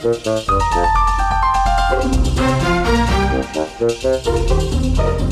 Thank you.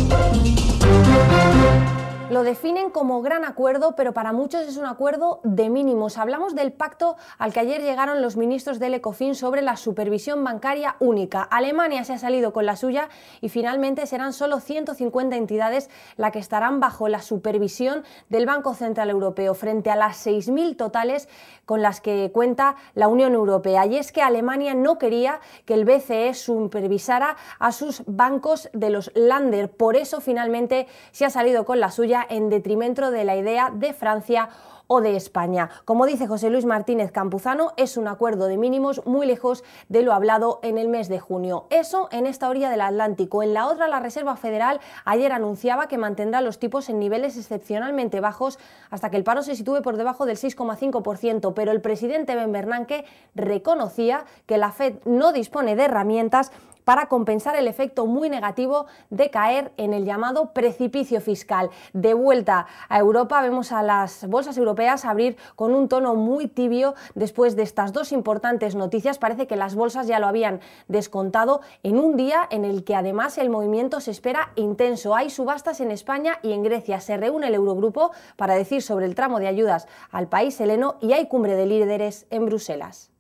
Lo definen como gran acuerdo, pero para muchos es un acuerdo de mínimos. Hablamos del pacto al que ayer llegaron los ministros del ECOFIN sobre la supervisión bancaria única. Alemania se ha salido con la suya y finalmente serán solo 150 entidades las que estarán bajo la supervisión del Banco Central Europeo, frente a las 6.000 totales con las que cuenta la Unión Europea. Y es que Alemania no quería que el BCE supervisara a sus bancos de los Lander. Por eso finalmente se ha salido con la suya en detrimento de la idea de Francia o de España. Como dice José Luis Martínez Campuzano, es un acuerdo de mínimos muy lejos de lo hablado en el mes de junio. Eso en esta orilla del Atlántico. En la otra, la Reserva Federal ayer anunciaba que mantendrá los tipos en niveles excepcionalmente bajos hasta que el paro se sitúe por debajo del 6,5%, pero el presidente Ben Bernanke reconocía que la Fed no dispone de herramientas para compensar el efecto muy negativo de caer en el llamado precipicio fiscal. De vuelta a Europa vemos a las bolsas europeas abrir con un tono muy tibio después de estas dos importantes noticias. Parece que las bolsas ya lo habían descontado en un día en el que además el movimiento se espera intenso. Hay subastas en España y en Grecia. Se reúne el Eurogrupo para decir sobre el tramo de ayudas al país heleno y hay cumbre de líderes en Bruselas.